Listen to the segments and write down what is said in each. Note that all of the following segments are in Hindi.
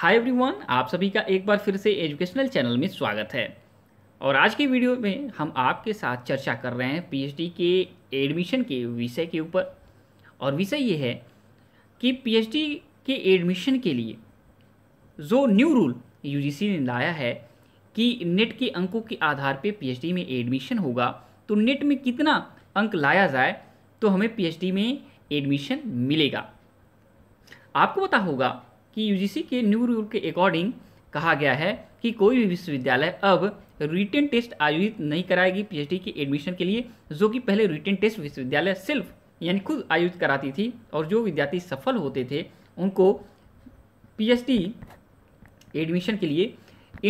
हाय एवरीवन आप सभी का एक बार फिर से एजुकेशनल चैनल में स्वागत है और आज की वीडियो में हम आपके साथ चर्चा कर रहे हैं पीएचडी के एडमिशन के विषय के ऊपर और विषय ये है कि पीएचडी के एडमिशन के लिए जो न्यू रूल यूजीसी ने लाया है कि नेट के अंकों के आधार पे पीएचडी में एडमिशन होगा तो नेट में कितना अंक लाया जाए तो हमें पी में एडमिशन मिलेगा आपको पता होगा कि यूजीसी के न्यू रूल के अकॉर्डिंग कहा गया है कि कोई भी विश्वविद्यालय अब रिटर्न टेस्ट आयोजित नहीं कराएगी पीएचडी के एडमिशन के लिए जो कि पहले रिटर्न टेस्ट विश्वविद्यालय सिर्फ यानी खुद आयोजित कराती थी और जो विद्यार्थी सफल होते थे उनको पीएचडी एडमिशन के लिए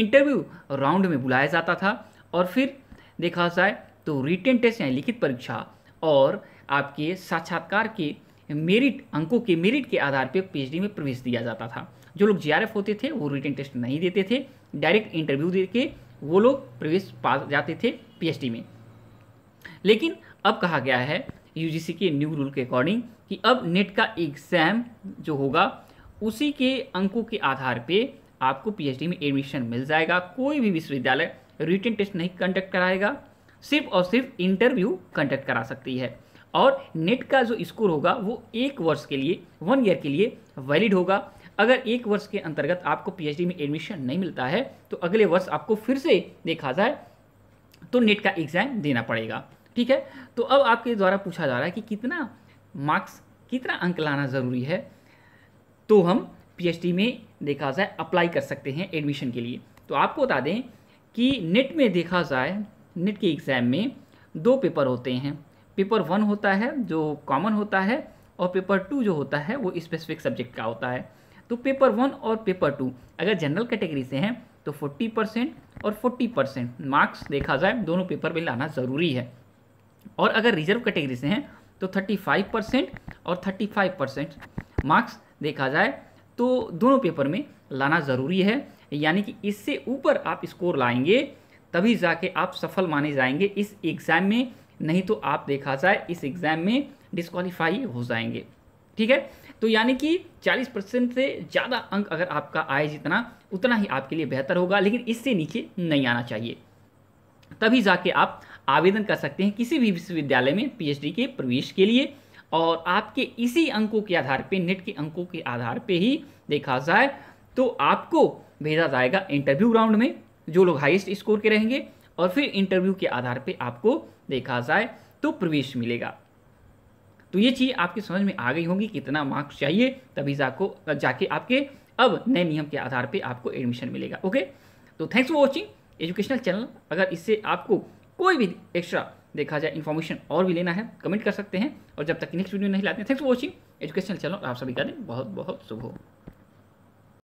इंटरव्यू राउंड में बुलाया जाता था और फिर देखा जाए तो रिटर्न टेस्ट यानी लिखित परीक्षा और आपके साक्षात्कार के मेरिट अंकों के मेरिट के आधार पर पीएचडी में प्रवेश दिया जाता था जो लोग जीआरएफ होते थे वो रिटर्न टेस्ट नहीं देते थे डायरेक्ट इंटरव्यू दे के वो लोग प्रवेश पा जाते थे पीएचडी में लेकिन अब कहा गया है यूजीसी के न्यू रूल के अकॉर्डिंग कि अब नेट का एग्ज़ाम जो होगा उसी के अंकों के आधार पे आपको पी में एडमिशन मिल जाएगा कोई भी विश्वविद्यालय रिटर्न टेस्ट नहीं कंडक्ट कराएगा सिर्फ और सिर्फ इंटरव्यू कंडक्ट करा सकती है और नेट का जो स्कोर होगा वो एक वर्ष के लिए वन ईयर के लिए वैलिड होगा अगर एक वर्ष के अंतर्गत आपको पीएचडी में एडमिशन नहीं मिलता है तो अगले वर्ष आपको फिर से देखा जाए तो नेट का एग्ज़ाम देना पड़ेगा ठीक है तो अब आपके द्वारा पूछा जा रहा है कि कितना मार्क्स कितना अंक लाना ज़रूरी है तो हम पीएचडी में देखा जाए अप्लाई कर सकते हैं एडमिशन के लिए तो आपको बता दें कि नेट में देखा जाए नेट के एग्ज़ाम में दो पेपर होते हैं पेपर वन होता है जो कॉमन होता है और पेपर टू जो होता है वो स्पेसिफिक सब्जेक्ट का होता है तो पेपर वन और पेपर टू अगर जनरल कैटेगरी से हैं तो फोर्टी परसेंट और फोर्टी परसेंट मार्क्स देखा जाए दोनों पेपर में लाना ज़रूरी है और अगर रिजर्व कैटेगरी से हैं तो थर्टी फाइव परसेंट और थर्टी फाइव परसेंट मार्क्स देखा जाए तो दोनों पेपर में लाना ज़रूरी है यानी कि इससे ऊपर आप स्कोर लाएंगे तभी जाके आप सफल माने जाएंगे इस एग्ज़ाम में नहीं तो आप देखा जाए इस एग्ज़ाम में डिस्कालीफाई हो जाएंगे ठीक है तो यानी कि 40 परसेंट से ज़्यादा अंक अगर आपका आए जितना उतना ही आपके लिए बेहतर होगा लेकिन इससे नीचे नहीं आना चाहिए तभी जाके आप आवेदन कर सकते हैं किसी भी विश्वविद्यालय में पीएचडी के प्रवेश के लिए और आपके इसी अंकों के आधार पे नेट के अंकों के आधार पे ही देखा जाए तो आपको भेजा जाएगा इंटरव्यू राउंड में जो लोग हाईएस्ट स्कोर के रहेंगे और फिर इंटरव्यू के आधार पर आपको देखा जाए तो प्रवेश मिलेगा तो ये चीज़ आपकी समझ में आ गई होगी कितना मार्क्स चाहिए तभी जाको जाके आपके अब नए नियम के आधार पे आपको एडमिशन मिलेगा ओके तो thanks for watching educational channel अगर इससे आपको कोई भी एक्स्ट्रा देखा जाए इन्फॉर्मेशन और भी लेना है कमेंट कर सकते हैं और जब तक नेक्स्ट वीडियो नहीं लाते thanks for watching educational channel आप सभी का दिन बहुत बहुत शुभ हो